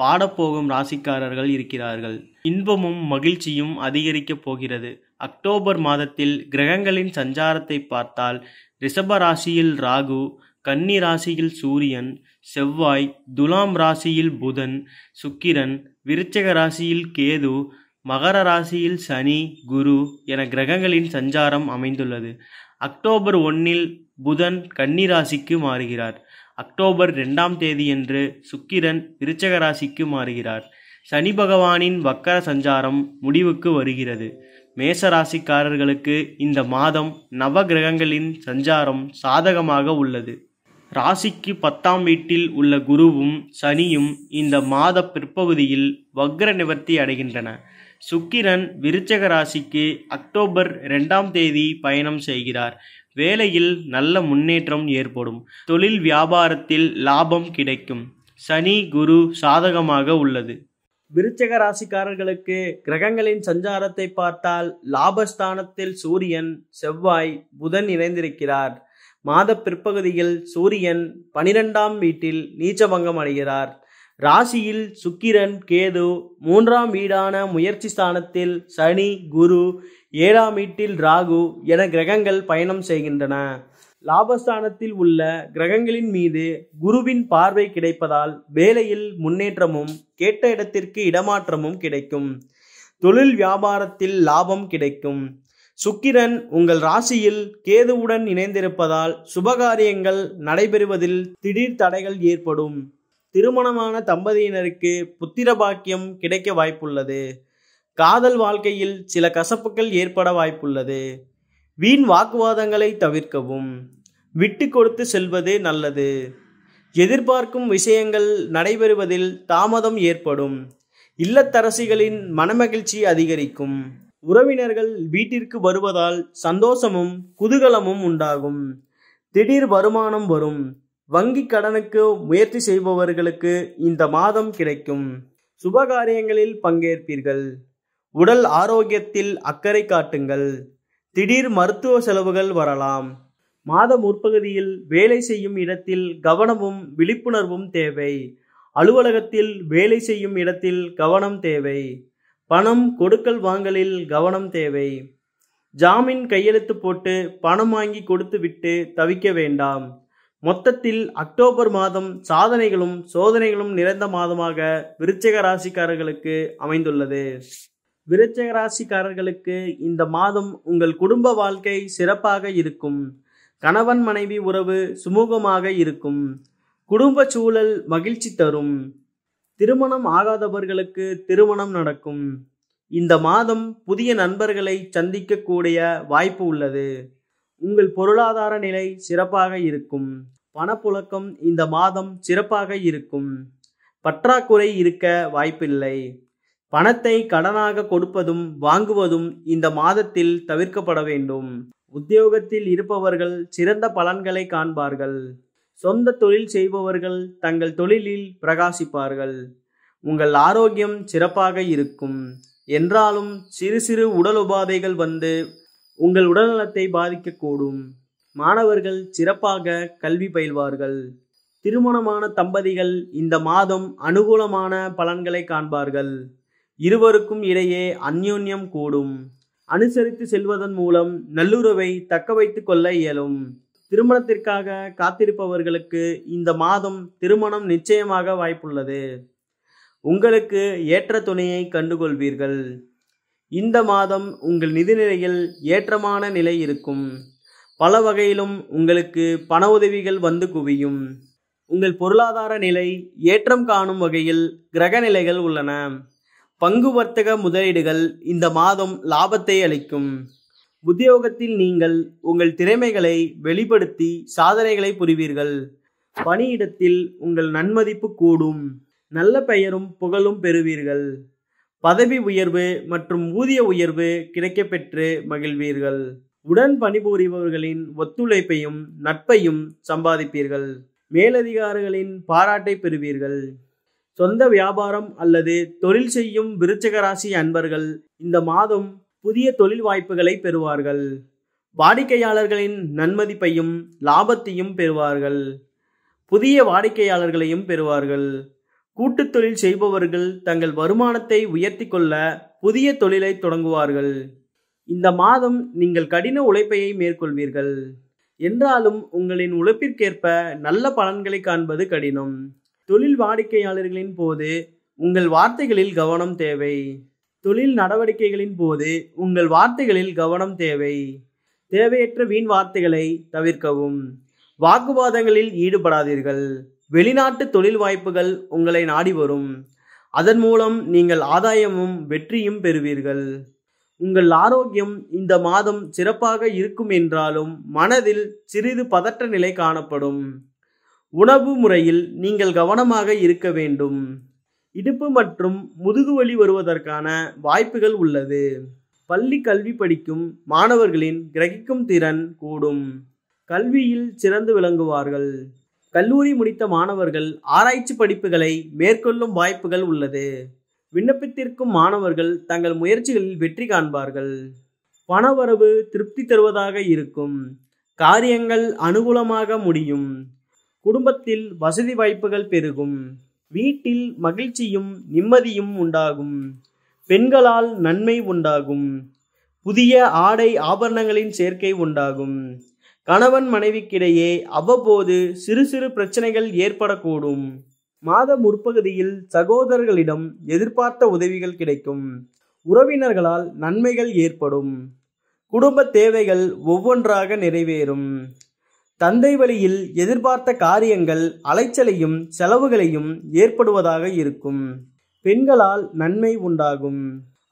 பாடப்போகும் ராசிக்காரர்கள் இருக்கிறார்கள் இன்பமும் மகிழ்ச்சியும் அதிகரிக்கப் போகிறது அக்டோபர் மாதத்தில் கிரகங்களின் சஞ்சாரத்தை பார்த்தால் ரிஷப ராசியில் ராகு கன்னி ராசியில் சூரியன் செவ்வாய் துலாம் ராசியில் புதன் சுக்கிரன் விருச்சக ராசியில் கேது மகர ராசியில் சனி குரு என கிரகங்களின் சஞ்சாரம் அமைந்துள்ளது அக்டோபர் ஒன்னில் புதன் கன்னி ராசிக்கு மாறுகிறார் அக்டோபர் ரெண்டாம் தேதியன்று சுக்கிரன் விருச்சக ராசிக்கு மாறுகிறார் சனி பகவானின் வக்கர சஞ்சாரம் முடிவுக்கு வருகிறது மேச ராசிக்காரர்களுக்கு இந்த மாதம் நவ கிரகங்களின் சஞ்சாரம் சாதகமாக உள்ளது ராசிக்கு பத்தாம் வீட்டில் உள்ள குருவும் சனியும் இந்த மாத பிற்பகுதியில் வக்ர நிவர்த்தி அடைகின்றன சுக்கிரன் விருச்சக ராசிக்கு அக்டோபர் ரெண்டாம் தேதி பயணம் செய்கிறார் வேலையில் நல்ல முன்னேற்றம் ஏற்படும் தொழில் வியாபாரத்தில் லாபம் கிடைக்கும் சனி குரு சாதகமாக உள்ளது விருச்சக ராசிக்காரர்களுக்கு கிரகங்களின் சஞ்சாரத்தை பார்த்தால் லாபஸ்தானத்தில் சூரியன் செவ்வாய் புதன் இணைந்திருக்கிறார் மாத பிற்பகுதியில் சூரியன் பனிரெண்டாம் வீட்டில் நீச்சபங்கம் அடைகிறார் ராசியில் சுக்கிரன் கேது மூன்றாம் வீடான முயற்சி ஸ்தானத்தில் சனி குரு ஏழாம் வீட்டில் ராகு என கிரகங்கள் பயணம் செய்கின்றன லாபஸ்தானத்தில் உள்ள கிரகங்களின் மீது குருவின் பார்வை கிடைப்பதால் வேலையில் முன்னேற்றமும் கேட்ட இடத்திற்கு இடமாற்றமும் கிடைக்கும் தொழில் வியாபாரத்தில் லாபம் கிடைக்கும் சுக்கிரன் உங்கள் ராசியில் கேதுவுடன் இணைந்திருப்பதால் சுபகாரியங்கள் நடைபெறுவதில் திடீர் தடைகள் ஏற்படும் திருமணமான தம்பதியினருக்கு புத்திர பாக்கியம் கிடைக்க வாய்ப்புள்ளது காதல் வாழ்க்கையில் சில கசப்புகள் ஏற்பட வாய்ப்புள்ளது வீண் வாக்குவாதங்களை தவிர்க்கவும் விட்டு கொடுத்து செல்வது நல்லது எதிர்பார்க்கும் விஷயங்கள் நடைபெறுவதில் தாமதம் ஏற்படும் இல்லத்தரசிகளின் மனமகிழ்ச்சி அதிகரிக்கும் உறவினர்கள் வீட்டிற்கு வருவதால் சந்தோஷமும் குதூகலமும் உண்டாகும் திடீர் வருமானம் வரும் வங்கி கடனுக்கு முயற்சி செய்பவர்களுக்கு இந்த மாதம் கிடைக்கும் சுபகாரியங்களில் பங்கேற்பீர்கள் உடல் ஆரோக்கியத்தில் அக்கறை காட்டுங்கள் திடீர் மருத்துவ செலவுகள் வரலாம் மாத முற்பகுதியில் வேலை செய்யும் இடத்தில் கவனமும் விழிப்புணர்வும் தேவை அலுவலகத்தில் வேலை செய்யும் இடத்தில் கவனம் தேவை பணம் கொடுக்கல் வாங்கலில் கவனம் தேவை ஜாமீன் கையெழுத்து போட்டு பணம் வாங்கி கொடுத்து விட்டு தவிக்க வேண்டாம் மொத்தத்தில் அக்டோபர் மாதம் சாதனைகளும் சோதனைகளும் நிறைந்த மாதமாக விருச்சக ராசிக்காரர்களுக்கு அமைந்துள்ளது விருச்சக ராசிக்காரர்களுக்கு இந்த மாதம் உங்கள் குடும்ப வாழ்க்கை சிறப்பாக இருக்கும் கணவன் மனைவி உறவு சுமூகமாக இருக்கும் குடும்ப சூழல் மகிழ்ச்சி தரும் திருமணம் ஆகாதவர்களுக்கு திருமணம் நடக்கும் இந்த மாதம் புதிய நண்பர்களை சந்திக்கக்கூடிய வாய்ப்பு உள்ளது உங்கள் பொருளாதார நிலை சிறப்பாக இருக்கும் பணப்புழக்கம் இந்த மாதம் சிறப்பாக இருக்கும் பற்றாக்குறை இருக்க வாய்ப்பில்லை பணத்தை கடனாக கொடுப்பதும் வாங்குவதும் இந்த மாதத்தில் தவிர்க்கப்பட வேண்டும் உத்தியோகத்தில் இருப்பவர்கள் சிறந்த பலன்களை காண்பார்கள் சொந்த தொழில் செய்பவர்கள் தங்கள் தொழிலில் பிரகாசிப்பார்கள் உங்கள் ஆரோக்கியம் சிறப்பாக இருக்கும் என்றாலும் சிறு சிறு உடல் உபாதைகள் வந்து உங்கள் உடல்நலத்தை பாதிக்கக்கூடும் மாணவர்கள் சிறப்பாக கல்வி பயில்வார்கள் திருமணமான தம்பதிகள் இந்த மாதம் அனுகூலமான பலன்களை காண்பார்கள் இருவருக்கும் இடையே அந்யோன்யம் கூடும் அனுசரித்து செல்வதன் மூலம் நல்லுறவை தக்க வைத்து கொள்ள இயலும் திருமணத்திற்காக காத்திருப்பவர்களுக்கு இந்த மாதம் திருமணம் நிச்சயமாக வாய்ப்புள்ளது உங்களுக்கு ஏற்ற துணையை கண்டுகொள்வீர்கள் இந்த மாதம் உங்கள் நிதிநிலையில் ஏற்றமான நிலை இருக்கும் பல வகையிலும் உங்களுக்கு பண உதவிகள் வந்து குவியும் உங்கள் பொருளாதார நிலை ஏற்றம் காணும் வகையில் கிரக நிலைகள் உள்ளன பங்கு வர்த்தக முதலீடுகள் இந்த மாதம் லாபத்தை அளிக்கும் உத்தியோகத்தில் நீங்கள் உங்கள் திறமைகளை வெளிப்படுத்தி சாதனைகளை புரிவீர்கள் பணியிடத்தில் உங்கள் நன்மதிப்பு கூடும் நல்ல பெயரும் புகழும் பெறுவீர்கள் பதவி உயர்வு மற்றும் ஊதிய உயர்வு கிடைக்கப்பெற்று மகிழ்வீர்கள் உடன் பணிபுரிபவர்களின் ஒத்துழைப்பையும் நட்பையும் சம்பாதிப்பீர்கள் மேலதிகாரிகளின் பாராட்டை பெறுவீர்கள் சொந்த வியாபாரம் அல்லது தொழில் செய்யும் விருச்சக ராசி அன்பர்கள் இந்த மாதம் புதிய தொழில் வாய்ப்புகளை பெறுவார்கள் வாடிக்கையாளர்களின் நன்மதிப்பையும் லாபத்தையும் பெறுவார்கள் புதிய வாடிக்கையாளர்களையும் பெறுவார்கள் கூட்டு தொழில் செய்பவர்கள் தங்கள் வருமானத்தை உயர்த்தி கொள்ள புதிய தொழிலை தொடங்குவார்கள் இந்த மாதம் நீங்கள் கடின உழைப்பையை மேற்கொள்வீர்கள் என்றாலும் உங்களின் உழைப்பிற்கேற்ப நல்ல பலன்களை காண்பது கடினம் தொழில் வாடிக்கையாளர்களின் போது உங்கள் வார்த்தைகளில் கவனம் தேவை தொழில் நடவடிக்கைகளின் போது உங்கள் வார்த்தைகளில் கவனம் தேவை தேவையற்ற வீண் வார்த்தைகளை தவிர்க்கவும் வாக்குவாதங்களில் ஈடுபடாதீர்கள் வெளிநாட்டு தொழில் வாய்ப்புகள் உங்களை நாடி வரும் அதன் மூலம் நீங்கள் ஆதாயமும் வெற்றியும் பெறுவீர்கள் உங்கள் ஆரோக்கியம் இந்த மாதம் சிறப்பாக இருக்கும் என்றாலும் மனதில் சிறிது பதற்ற நிலை காணப்படும் உணவு முறையில் நீங்கள் கவனமாக இருக்க வேண்டும் இடுப்பு மற்றும் முதுகுவலி வருவதற்கான வாய்ப்புகள் உள்ளது பள்ளி கல்வி படிக்கும் மாணவர்களின் கிரகிக்கும் திறன் கூடும் கல்வியில் சிறந்து விளங்குவார்கள் கல்லூரி முடித்த மாணவர்கள் ஆராய்ச்சி படிப்புகளை மேற்கொள்ளும் வாய்ப்புகள் உள்ளது விண்ணப்பித்திருக்கும் மாணவர்கள் தங்கள் முயற்சிகளில் வெற்றி காண்பார்கள் பணவரவு திருப்தி தருவதாக இருக்கும் காரியங்கள் அனுகூலமாக முடியும் குடும்பத்தில் வசதி வாய்ப்புகள் பெருகும் வீட்டில் மகிழ்ச்சியும் நிம்மதியும் உண்டாகும் பெண்களால் நன்மை உண்டாகும் புதிய ஆடை ஆபரணங்களின் சேர்க்கை உண்டாகும் கணவன் மனைவிக்கிடையே அவ்வப்போது சிறு சிறு பிரச்சனைகள் ஏற்படக்கூடும் மாத முற்பகுதியில் சகோதரர்களிடம் எதிர்பார்த்த உதவிகள் கிடைக்கும் உறவினர்களால் நன்மைகள் ஏற்படும் குடும்ப தேவைகள் ஒவ்வொன்றாக நிறைவேறும் தந்தை வழியில் எதிர்பார்த்த காரியங்கள் அலைச்சலையும் செலவுகளையும் ஏற்படுவதாக இருக்கும் பெண்களால் நன்மை உண்டாகும்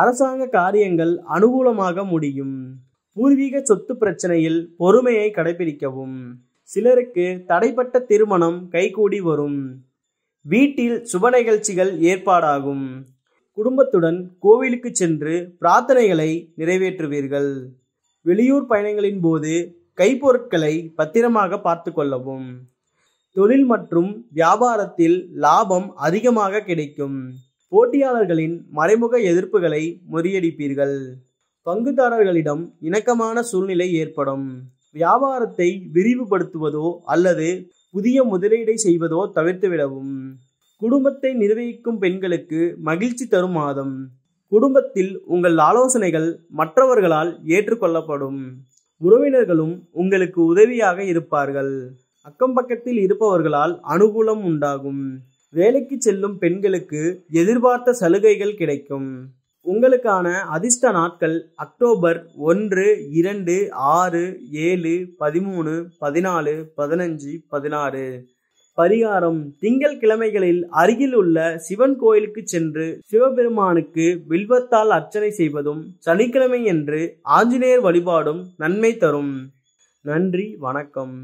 அரசாங்க காரியங்கள் அனுகூலமாக முடியும் பூர்வீக சொத்து பிரச்சனையில் பொறுமையை கடைபிடிக்கவும் சிலருக்கு தடைப்பட்ட திருமணம் கைகூடி வரும் வீட்டில் சுப நிகழ்ச்சிகள் ஏற்பாடாகும் குடும்பத்துடன் கோவிலுக்கு சென்று பிரார்த்தனைகளை நிறைவேற்றுவீர்கள் வெளியூர் பயணங்களின் போது கைப்பொருட்களை பத்திரமாக பார்த்து கொள்ளவும் தொழில் மற்றும் வியாபாரத்தில் லாபம் அதிகமாக கிடைக்கும் போட்டியாளர்களின் மறைமுக எதிர்ப்புகளை முறியடிப்பீர்கள் பங்குதாரர்களிடம் இணக்கமான சூழ்நிலை ஏற்படும் வியாபாரத்தை விரிவுபடுத்துவதோ அல்லது புதிய முதலீடை செய்வதோ தவிர்த்துவிடவும் குடும்பத்தை நிர்வகிக்கும் பெண்களுக்கு மகிழ்ச்சி தரும் மாதம் குடும்பத்தில் உங்கள் ஆலோசனைகள் மற்றவர்களால் ஏற்றுக்கொள்ளப்படும் உறவினர்களும் உங்களுக்கு உதவியாக இருப்பார்கள் அக்கம் பக்கத்தில் இருப்பவர்களால் அனுகூலம் உண்டாகும் வேலைக்கு செல்லும் பெண்களுக்கு எதிர்பார்த்த சலுகைகள் கிடைக்கும் உங்களுக்கான அதிர்ஷ்ட நாட்கள் அக்டோபர் ஒன்று இரண்டு ஆறு ஏழு பதிமூணு பதினாலு பதினஞ்சு பதினாறு பரிகாரம் கிழமைகளில் அருகில் உள்ள சிவன் கோயிலுக்கு சென்று சிவபெருமானுக்கு வில்வத்தால் அர்ச்சனை செய்வதும் சனிக்கிழமை என்று ஆஞ்சநேயர் வழிபாடும் நன்மை தரும் நன்றி வணக்கம்